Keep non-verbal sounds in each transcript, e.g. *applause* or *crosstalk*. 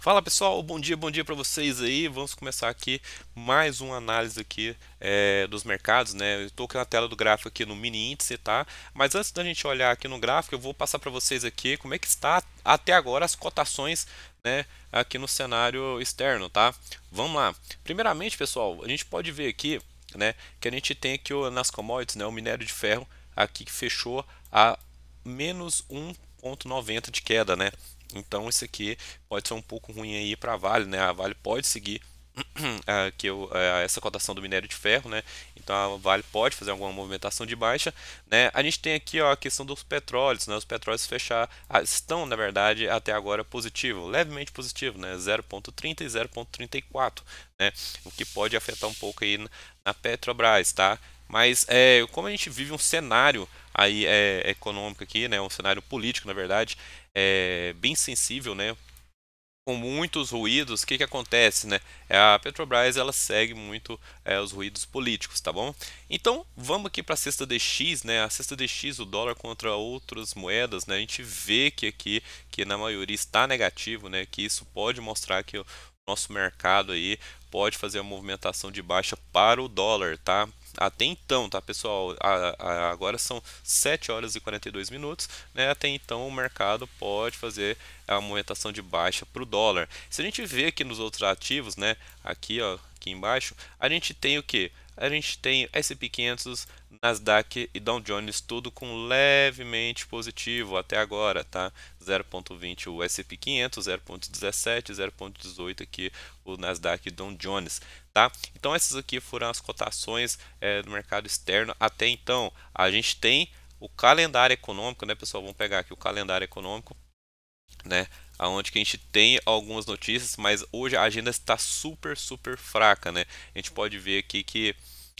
Fala pessoal, bom dia, bom dia para vocês aí. Vamos começar aqui mais uma análise aqui é, dos mercados, né? Eu estou na tela do gráfico aqui no mini índice, tá? Mas antes da gente olhar aqui no gráfico, eu vou passar para vocês aqui como é que está até agora as cotações, né? Aqui no cenário externo, tá? Vamos lá. Primeiramente, pessoal, a gente pode ver aqui, né? Que a gente tem aqui nas commodities, né? O minério de ferro aqui que fechou a menos 1,90 de queda, né? Então isso aqui pode ser um pouco ruim aí para a Vale, né? A Vale pode seguir *clears throat* ah, que eu, ah, essa cotação do minério de ferro, né? Então a Vale pode fazer alguma movimentação de baixa, né? A gente tem aqui ó, a questão dos petróleos, né? Os petróleos fechar ah, estão na verdade até agora positivo, levemente positivo, né? 0.30 e 0.34, né? O que pode afetar um pouco aí na Petrobras, tá? Mas é, como a gente vive um cenário aí é, econômico aqui, né, um cenário político, na verdade, é, bem sensível, né, com muitos ruídos, o que, que acontece, né? É, a Petrobras ela segue muito é, os ruídos políticos, tá bom? Então vamos aqui para a cesta DX, né? A cesta DX, o dólar contra outras moedas, né? A gente vê que aqui, que na maioria está negativo, né? Que isso pode mostrar que o nosso mercado aí pode fazer a movimentação de baixa para o dólar, tá? Até então, tá, pessoal? A, a, agora são 7 horas e 42 minutos. Né? Até então, o mercado pode fazer a movimentação de baixa para o dólar. Se a gente vê aqui nos outros ativos, né? Aqui, ó, aqui embaixo, a gente tem o que? a gente tem S&P 500, Nasdaq e Dow Jones, tudo com levemente positivo até agora, tá? 0.20 o S&P 500, 0.17, 0.18 aqui o Nasdaq e Dow Jones, tá? Então essas aqui foram as cotações é, do mercado externo até então. A gente tem o calendário econômico, né, pessoal? Vamos pegar aqui o calendário econômico né? Onde que a gente tem algumas notícias, mas hoje a agenda está super, super fraca, né? A gente pode ver aqui que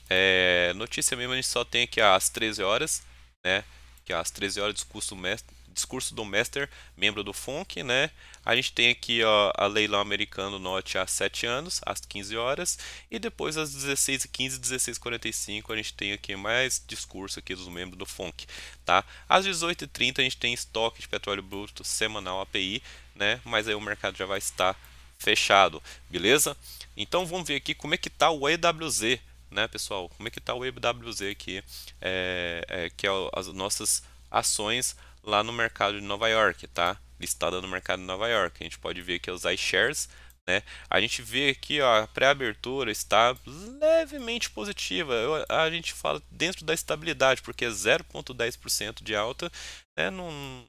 é, notícia mesmo a gente só tem aqui às 13 horas, né? Que às 13 horas discurso mestre, discurso do master membro do FONC, né? A gente tem aqui ó, a leilão americano norte às 7 anos, às 15 horas, e depois às 16h15, 16h45 a gente tem aqui mais discurso aqui dos membros do FONC, tá? Às 18h30 a gente tem estoque de petróleo bruto semanal API, né? Mas aí o mercado já vai estar fechado, beleza? Então vamos ver aqui como é que tá o EWZ, né, pessoal? Como é que tá o EWZ aqui, é, é, que é as nossas ações lá no mercado de Nova York, tá? Listada no mercado de Nova York. A gente pode ver que os iShares, né? A gente vê aqui, ó, a pré-abertura está levemente positiva. Eu, a gente fala dentro da estabilidade, porque 0,10% é de alta né, não,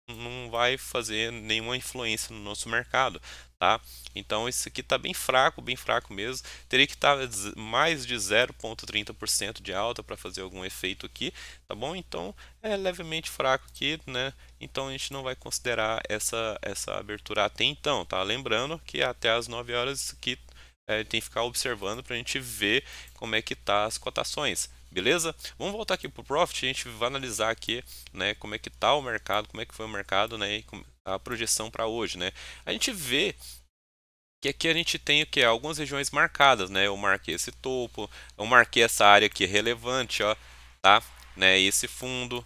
não não vai fazer nenhuma influência no nosso mercado, tá? Então esse aqui está bem fraco, bem fraco mesmo. Teria que estar tá mais de 0,30% de alta para fazer algum efeito aqui, tá bom? Então é levemente fraco aqui, né? Então a gente não vai considerar essa, essa abertura até então, tá? Lembrando que até as 9 horas que é, tem que ficar observando para a gente ver como é que tá as cotações. Beleza? Vamos voltar aqui para o Profit, a gente vai analisar aqui né, como é que está o mercado, como é que foi o mercado né, e a projeção para hoje. Né? A gente vê que aqui a gente tem o que algumas regiões marcadas, né? Eu marquei esse topo, eu marquei essa área aqui relevante, ó, tá? Né? Esse fundo,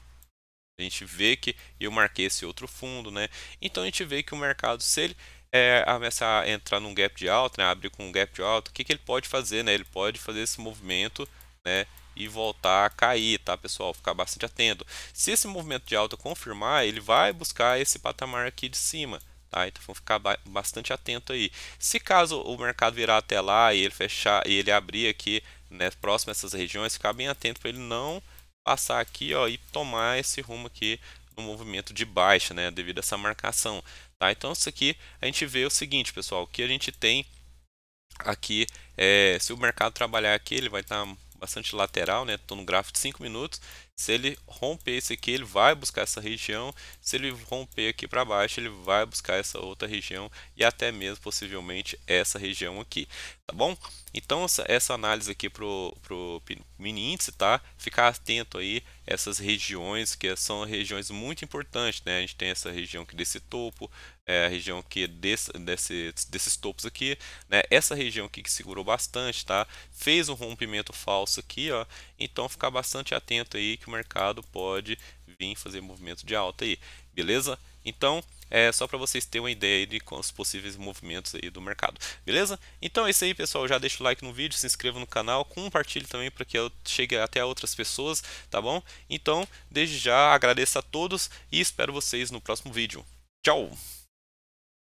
a gente vê que eu marquei esse outro fundo, né? Então a gente vê que o mercado, se ele é, começar a entrar num gap de alta, né? abrir com um gap de alta, o que, que ele pode fazer, né? Ele pode fazer esse movimento né? E voltar a cair, tá, pessoal? Ficar bastante atento. Se esse movimento de alta confirmar, ele vai buscar esse patamar aqui de cima, Tá, então vamos ficar bastante atento aí. Se caso o mercado virar até lá e ele fechar e ele abrir aqui, né, próximo a essas regiões, ficar bem atento para ele não passar aqui, ó, e tomar esse rumo aqui no movimento de baixa, né, devido a essa marcação, tá? Então isso aqui a gente vê o seguinte, pessoal, o que a gente tem aqui é, se o mercado trabalhar aqui, ele vai estar tá bastante lateral, né? Estou no gráfico de 5 minutos. Se ele romper esse aqui, ele vai buscar essa região. Se ele romper aqui para baixo, ele vai buscar essa outra região e até mesmo possivelmente essa região aqui, tá bom? Então essa, análise aqui pro pro mini índice, tá? Ficar atento aí essas regiões que são regiões muito importantes, né? A gente tem essa região aqui desse topo, é, a região que desse, desse, desses topos aqui, né? Essa região aqui que segurou bastante, tá? Fez um rompimento falso aqui, ó. Então ficar bastante atento aí que o mercado pode vir fazer movimento de alta aí, beleza? Então, é só para vocês terem uma ideia de com os possíveis movimentos aí do mercado, beleza? Então é isso aí, pessoal. Já deixa o like no vídeo, se inscreva no canal, compartilhe também para que eu chegue até outras pessoas, tá bom? Então, desde já agradeço a todos e espero vocês no próximo vídeo. Tchau!